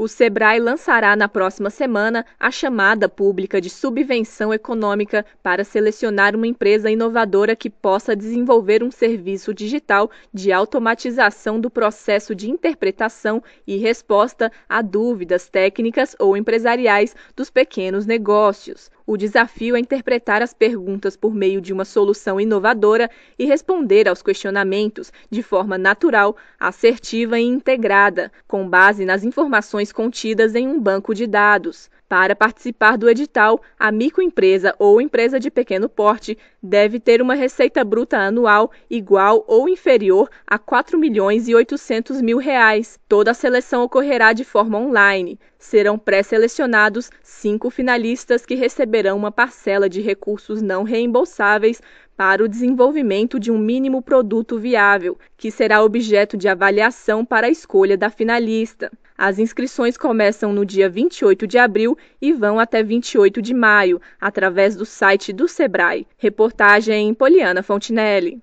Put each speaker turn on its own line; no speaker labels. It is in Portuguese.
O Sebrae lançará na próxima semana a chamada pública de subvenção econômica para selecionar uma empresa inovadora que possa desenvolver um serviço digital de automatização do processo de interpretação e resposta a dúvidas técnicas ou empresariais dos pequenos negócios. O desafio é interpretar as perguntas por meio de uma solução inovadora e responder aos questionamentos de forma natural, assertiva e integrada, com base nas informações contidas em um banco de dados. Para participar do edital, a microempresa ou empresa de pequeno porte deve ter uma receita bruta anual igual ou inferior a R$ milhões e mil reais. Toda a seleção ocorrerá de forma online. Serão pré-selecionados cinco finalistas que receberão uma parcela de recursos não reembolsáveis para o desenvolvimento de um mínimo produto viável, que será objeto de avaliação para a escolha da finalista. As inscrições começam no dia 28 de abril e vão até 28 de maio, através do site do Sebrae. Reportagem em Poliana Fontinelli.